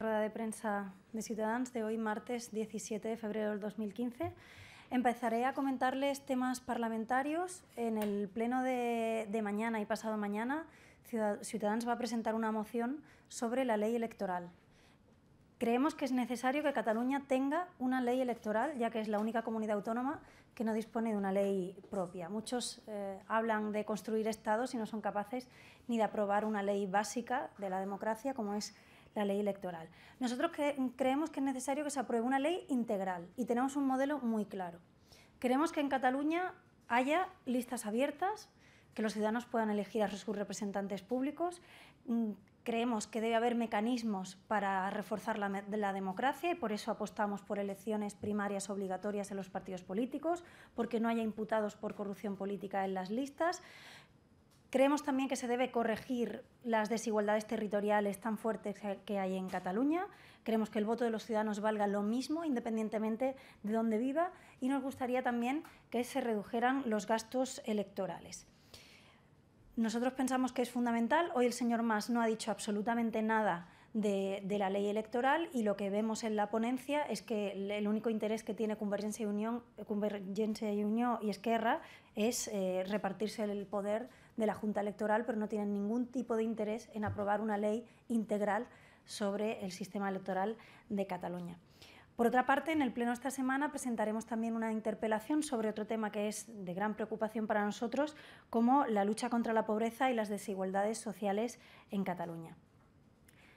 Rueda de prensa de Ciudadanos de hoy, martes 17 de febrero del 2015. Empezaré a comentarles temas parlamentarios. En el pleno de, mañana y pasado mañana, Ciudadanos va a presentar una moción sobre la ley electoral. Creemos que es necesario que Cataluña tenga una ley electoral, ya que es la única comunidad autónoma que no dispone de una ley propia. Muchos eh, hablan de construir estados y no son capaces ni de aprobar una ley básica de la democracia, como es la ley electoral. Nosotros creemos que es necesario que se apruebe una ley integral y tenemos un modelo muy claro. creemos que en Cataluña haya listas abiertas, que los ciudadanos puedan elegir a sus representantes públicos. Mm, creemos que debe haber mecanismos para reforzar la, democracia y por eso apostamos por elecciones primarias obligatorias en los partidos políticos, porque no haya imputados por corrupción política en las listas. Creemos también que se debe corregir las desigualdades territoriales tan fuertes que hay en Cataluña. Creemos que el voto de los ciudadanos valga lo mismo independientemente de dónde viva y nos gustaría también que se redujeran los gastos electorales. Nosotros pensamos que es fundamental. Hoy el señor Mas no ha dicho absolutamente nada de, la ley electoral y lo que vemos en la ponencia es que el, único interés que tiene Convergencia y Unión, y, y Esquerra es eh, repartirse el poder de la Junta Electoral, pero no tienen ningún tipo de interés en aprobar una ley integral sobre el sistema electoral de Cataluña. Por otra parte, en el Pleno esta semana presentaremos también una interpelación sobre otro tema que es de gran preocupación para nosotros, como la lucha contra la pobreza y las desigualdades sociales en Cataluña.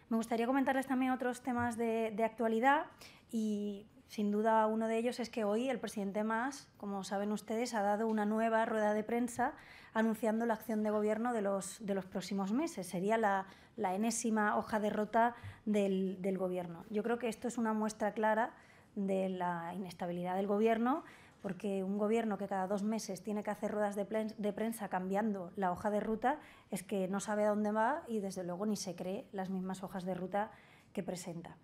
Me gustaría comentarles también otros temas de, actualidad y sin duda, uno de ellos es que hoy el presidente Mas, como saben ustedes, ha dado una nueva rueda de prensa anunciando la acción de gobierno de los, próximos meses. Sería la, enésima hoja de ruta del, gobierno. Yo creo que esto es una muestra clara de la inestabilidad del gobierno, porque un gobierno que cada dos meses tiene que hacer ruedas de prensa cambiando la hoja de ruta es que no sabe a dónde va y desde luego ni se cree las mismas hojas de ruta que presenta.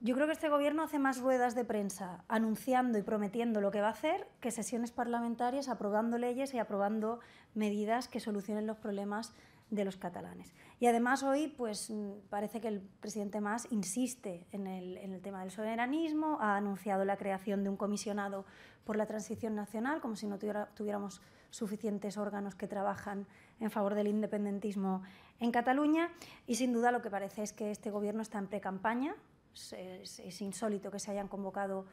Yo creo que este gobierno hace más ruedas de prensa anunciando y prometiendo lo que va a hacer que sesiones parlamentarias aprobando leyes y aprobando medidas que solucionen los problemas de los catalanes. Y además hoy pues mm, parece que el presidente Mas insiste en el, tema del soberanismo, ha anunciado la creación de un comisionado por la transición nacional, como si no tuviéramos suficientes órganos que trabajan en favor del independentismo en Cataluña. Y sin duda lo que parece es que este gobierno está en precampaña, es, insólito que se hayan convocado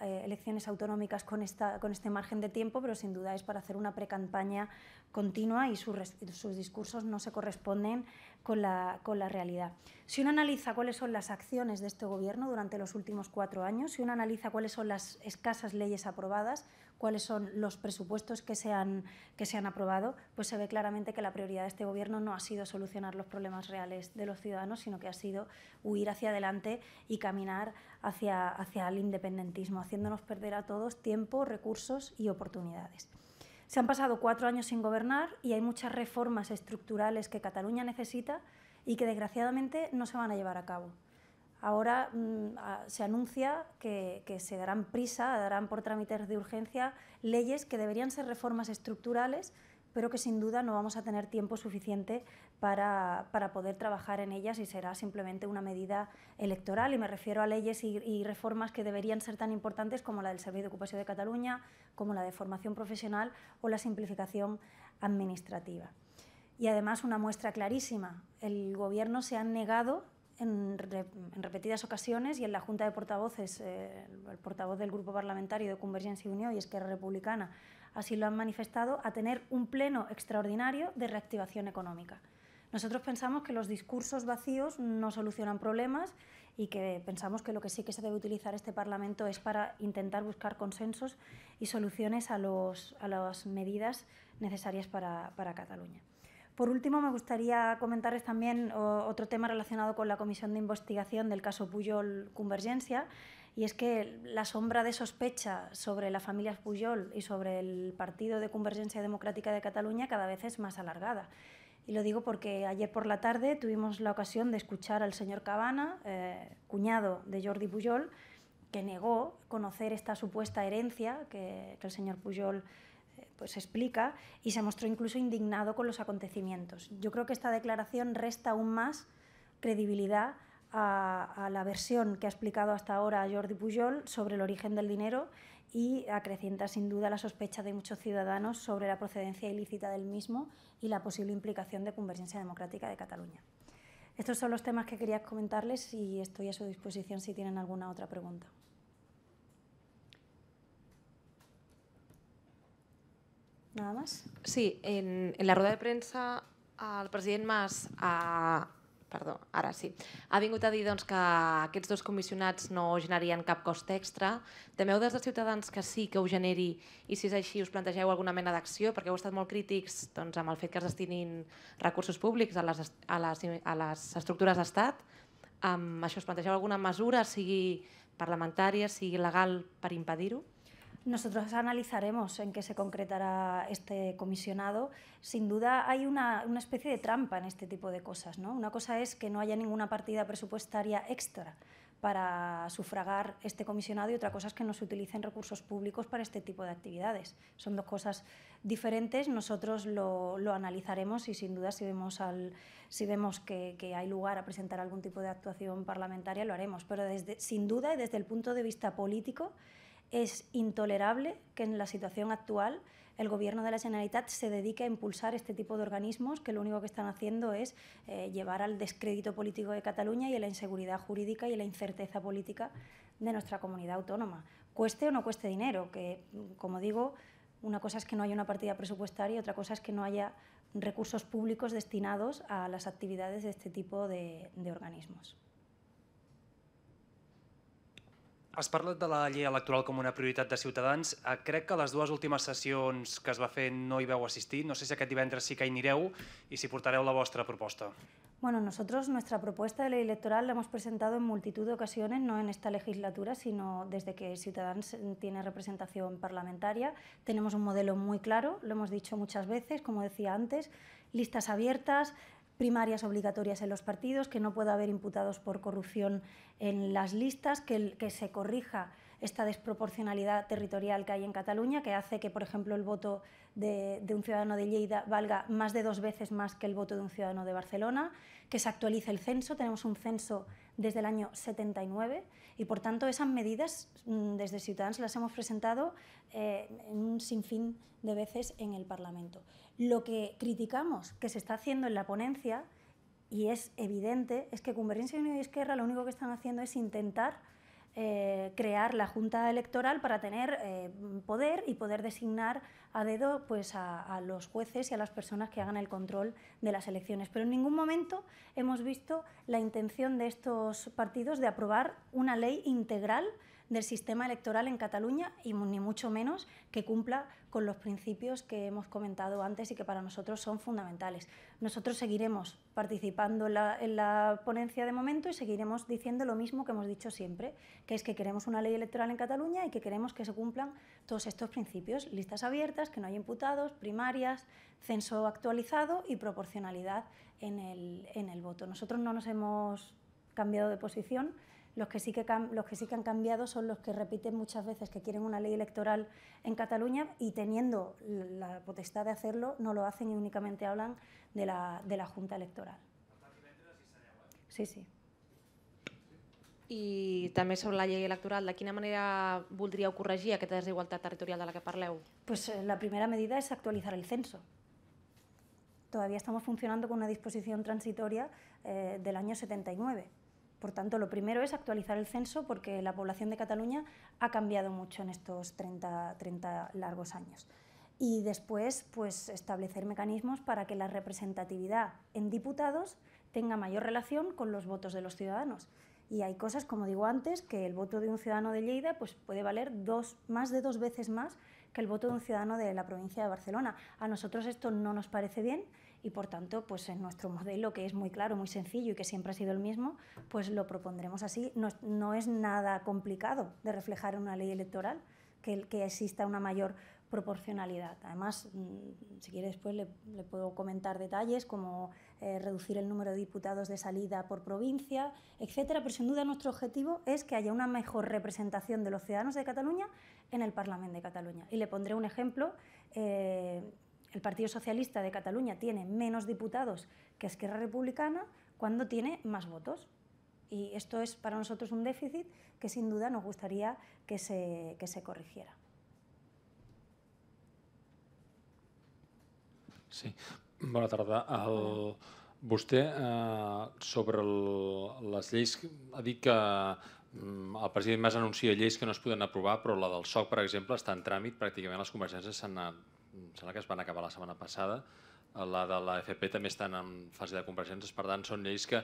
eh, elecciones autonómicas con, este margen de tiempo, pero sin duda es para hacer una precampaña continua y sus, discursos no se corresponden con la, con la realidad. Si uno analiza cuáles son las acciones de este Gobierno durante los últimos cuatro años, si uno analiza cuáles son las escasas leyes aprobadas, cuáles son los presupuestos que se han, aprobado, pues se ve claramente que la prioridad de este Gobierno no ha sido solucionar los problemas reales de los ciudadanos, sino que ha sido huir hacia adelante y caminar hacia, hacia el independentismo, haciéndonos perder a todos tiempo, recursos y oportunidades. Se han pasado cuatro años sin gobernar y hay muchas reformas estructurales que Cataluña necesita y que desgraciadamente no se van a llevar a cabo. Ahora mm, se anuncia que, se darán prisa, darán por trámites de urgencia leyes que deberían ser reformas estructurales, pero que sin duda no vamos a tener tiempo suficiente para, poder trabajar en ellas y será simplemente una medida electoral. Y me refiero a leyes y, y reformas que deberían ser tan importantes como la del Servicio de Ocupación de Cataluña, como la de formación profesional o la simplificación administrativa. Y además una muestra clarísima, el Gobierno se ha negado en, repetidas ocasiones y en la Junta de Portavoces, eh, el portavoz del Grupo Parlamentario de Convergencia y Unión y Esquerra Republicana así lo han manifestado, a tener un pleno extraordinario de reactivación económica. Nosotros pensamos que los discursos vacíos no solucionan problemas y que pensamos que lo que sí que se debe utilizar este Parlamento es para intentar buscar consensos y soluciones a, los, a las medidas necesarias para Cataluña. Por último, me gustaría comentarles también otro tema relacionado con la comisión de investigación del caso Puyol Convergencia, y es que la sombra de sospecha sobre la familia Puyol y sobre el Partido de Convergencia Democrática de Cataluña cada vez es más alargada. Y lo digo porque ayer por la tarde tuvimos la ocasión de escuchar al señor Cabana, eh, cuñado de Jordi Pujol, que negó conocer esta supuesta herencia que, que el señor Pujol pues explica y se mostró incluso indignado con los acontecimientos. Yo creo que esta declaración resta aún más credibilidad a, la versión que ha explicado hasta ahora Jordi Pujol sobre el origen del dinero y acrecienta sin duda la sospecha de muchos ciudadanos sobre la procedencia ilícita del mismo y la posible implicación de Convergencia Democrática de Cataluña. Estos son los temas que quería comentarles y estoy a su disposición si tienen alguna otra pregunta. Nada más. Sí, en, en la rueda de prensa el president Mas ha, perdó, ara sí, ha vingut a dir doncs, que aquests dos comissionats no generarien cap cost extra. També heu des de Ciutadans que sí que ho generi i si és així us plantegeu alguna mena d'acció perquè heu estat molt crítics doncs, amb el fet que es destinin recursos públics a les, a les, a les estructures d'estat. Amb això us plantegeu alguna mesura, sigui parlamentària, sigui legal, per impedir-ho? Nosotros analizaremos en qué se concretará este comisionado. Sin duda hay una, especie de trampa en este tipo de cosas. ¿no? Una cosa es que no haya ninguna partida presupuestaria extra para sufragar este comisionado y otra cosa es que no se utilicen recursos públicos para este tipo de actividades. Son dos cosas diferentes, nosotros lo, analizaremos y sin duda si vemos, al, si vemos que, hay lugar a presentar algún tipo de actuación parlamentaria lo haremos, pero desde, sin duda y desde el punto de vista político es intolerable que en la situación actual el gobierno de la Generalitat se dedique a impulsar este tipo de organismos que lo único que están haciendo es eh, llevar al descrédito político de Cataluña y a la inseguridad jurídica y a la incerteza política de nuestra comunidad autónoma. Cueste o no cueste dinero, que como digo, una cosa es que no haya una partida presupuestaria y otra cosa es que no haya recursos públicos destinados a las actividades de este tipo de organismos. Has parlat de la llei electoral com una prioritat de Ciutadans. Eh, crec que les dues últimes sessions que es va fer no hi veu assistir. No sé si aquest divendres sí que hi anireu i si portareu la vostra proposta. Bueno, nosotros nuestra propuesta de ley electoral la hemos presentado en multitud de ocasiones, no en esta legislatura, sino desde que Ciudadanos eh, tiene representación parlamentaria. Tenemos un modelo muy claro, lo hemos dicho muchas veces, como decía antes, listas abiertas, primarias obligatorias en los partidos, que no pueda haber imputados por corrupción en las listas, que, que se corrija esta desproporcionalidad territorial que hay en Cataluña, que hace que, por ejemplo, el voto de, de, un ciudadano de Lleida valga más de dos veces más que el voto de un ciudadano de Barcelona, que se actualice el censo. Tenemos un censo desde el año 79 y por tanto esas medidas mm, desde Ciudadanos las hemos presentado eh, en un sinfín de veces en el Parlamento. Lo que criticamos que se está haciendo en la ponencia y es evidente es que Convergencia y de Izquierda lo único que están haciendo es intentar eh, crear la Junta Electoral para tener eh, poder y poder designar a dedo pues, a, los jueces y a las personas que hagan el control de las elecciones. Pero en ningún momento hemos visto la intención de estos partidos de aprobar una ley integral del sistema electoral en Cataluña y ni mucho menos que cumpla con los principios que hemos comentado antes y que para nosotros son fundamentales. Nosotros seguiremos participando en la, ponencia de momento y seguiremos diciendo lo mismo que hemos dicho siempre, que es que queremos una ley electoral en Cataluña y que queremos que se cumplan todos estos principios, listas abiertas, que no hay imputados, primarias, censo actualizado y proporcionalidad en el voto. Nosotros no nos hemos cambiado de posición. Los que, sí que los que sí que han cambiado son los que repiten muchas veces que quieren una ley electoral en Cataluña y teniendo la potestad de hacerlo no lo hacen y únicamente hablan de la, de la Junta Electoral. Sí, sí. Y también sobre la ley electoral, de quina manera voldríeu corregir aquesta desigualtat territorial de la que parleu? Pues eh, la primera medida es actualizar el censo. Todavía estamos funcionando con una disposición transitoria eh, del año 79. Por tanto, lo primero es actualizar el censo porque la población de Cataluña ha cambiado mucho en estos 30, 30 largos años. Y después, pues establecer mecanismos para que la representatividad en diputados tenga mayor relación con los votos de los ciudadanos. Y hay cosas, como digo antes, que el voto de un ciudadano de Lleida pues, puede valer más de dos veces más que el voto de un ciudadano de la provincia de Barcelona. A nosotros esto no nos parece bien y por tanto, pues en nuestro modelo, que es muy claro, muy sencillo y que siempre ha sido el mismo, pues lo propondremos así. No, es nada complicado de reflejar en una ley electoral que, que exista una mayor proporcionalidad. Además, mm, si quiere después pues, le, puedo comentar detalles como eh, reducir el número de diputados de salida por provincia, etcétera, pero sin duda nuestro objetivo es que haya una mejor representación de los ciudadanos de Cataluña en el Parlamento de Cataluña. Y le pondré un ejemplo eh, el Partido Socialista de Cataluña tiene menos diputados que Esquerra Republicana cuando tiene más votos. Y esto es para nosotros un déficit que sin duda nos gustaría que se, que se corrigiera. Sí, bona tarda. El, vostè eh, sobre el, les lleis ha dit que mm, el president Mas anuncia lleis que no es poden aprovar, però la del SOC, per exemple, està en tràmit, pràcticament les convergències s'han sembla que es van acabar la setmana passada, la de la FP també estan en fase de compareixences, per tant són lleis que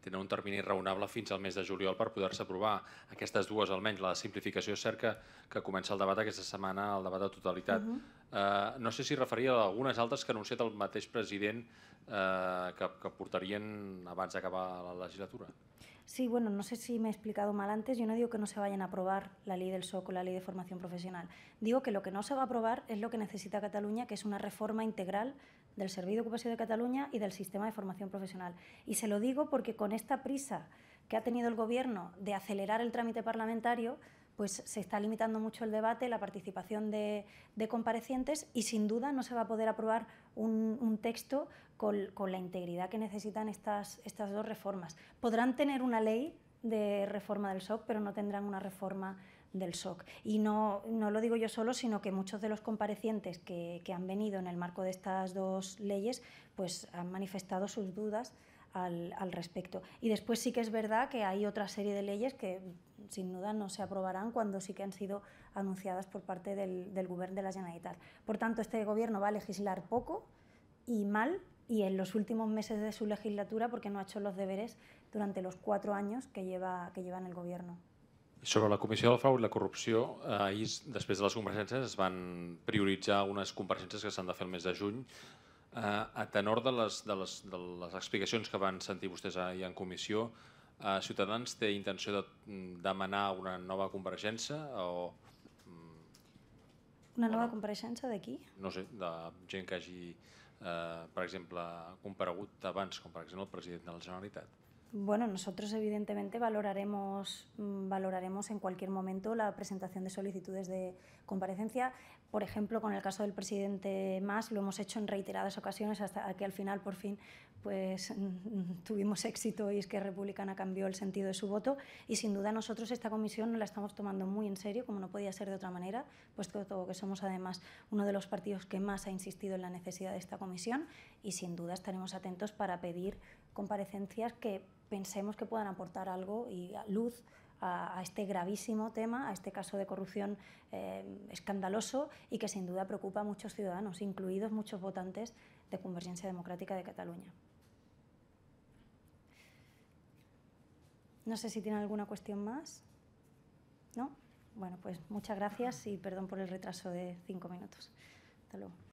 tenen un termini raonable fins al mes de juliol per poder-se aprovar. Aquestes dues, almenys, la simplificació és cert que, que comença el debat aquesta setmana, el debat de totalitat. Uh eh, -huh. uh, no sé si referia a algunes altres que ha anunciat el mateix president uh, que, que portarien abans d'acabar la legislatura. Sí, bueno, no sé si me he explicado mal antes. Yo no digo que no se vayan a aprobar la ley del SOC o la ley de formación profesional. Digo que lo que no se va a aprobar es lo que necesita Cataluña, que es una reforma integral del Servicio de Ocupación de Cataluña y del sistema de formación profesional. Y se lo digo porque con esta prisa que ha tenido el Gobierno de acelerar el trámite parlamentario, pues se está limitando mucho el debate, la participación de, comparecientes y sin duda no se va a poder aprobar un, texto con, la integridad que necesitan estas, estas dos reformas. Podrán tener una ley de reforma del SOC, pero no tendrán una reforma del SOC. Y no, no lo digo yo solo, sino que muchos de los comparecientes que, han venido en el marco de estas dos leyes pues han manifestado sus dudas al, respecto. Y después sí que es verdad que hay otra serie de leyes que sin duda no se aprobarán cuando sí que han sido anunciadas por parte del, Gobierno de la Generalitat. Por tanto, este Gobierno va a legislar poco y mal y en los últimos meses de su legislatura porque no ha hecho los deberes durante los cuatro años que lleva, que lleva en el Gobierno. Sobre la Comissió del Frau i la Corrupció, ahir, després de les compareixences, es van prioritzar unes compareixences que s'han de fer el mes de juny. Eh, a tenor de les, de, les, de les explicacions que van sentir vostès ahir en comissió, eh, Ciutadans té intenció de mm, demanar una nova compareixença o... Mm, una nova no? compareixença d'aquí? No sé, de gent que hagi, eh, per exemple, comparegut abans, com per exemple el president de la Generalitat. Bueno, nosotros evidentemente valoraremos, mm, valoraremos en cualquier momento la presentación de solicitudes de comparecencia. Por ejemplo, con el caso del presidente Mas lo hemos hecho en reiteradas ocasiones hasta que al final, por fin, pues tuvimos éxito y es que Republicana cambió el sentido de su voto. Y sin duda nosotros esta comisión la estamos tomando muy en serio, como no podía ser de otra manera, puesto que somos además uno de los partidos que más ha insistido en la necesidad de esta comisión y sin duda estaremos atentos para pedir comparecencias que pensemos que puedan aportar algo y luz a, este gravísimo tema, a este caso de corrupción eh, escandaloso y que sin duda preocupa a muchos ciudadanos, incluidos muchos votantes de Convergencia Democrática de Cataluña. No sé si tienen alguna cuestión más. ¿No? Bueno, pues muchas gracias y perdón por el retraso de cinco minutos. Hasta luego.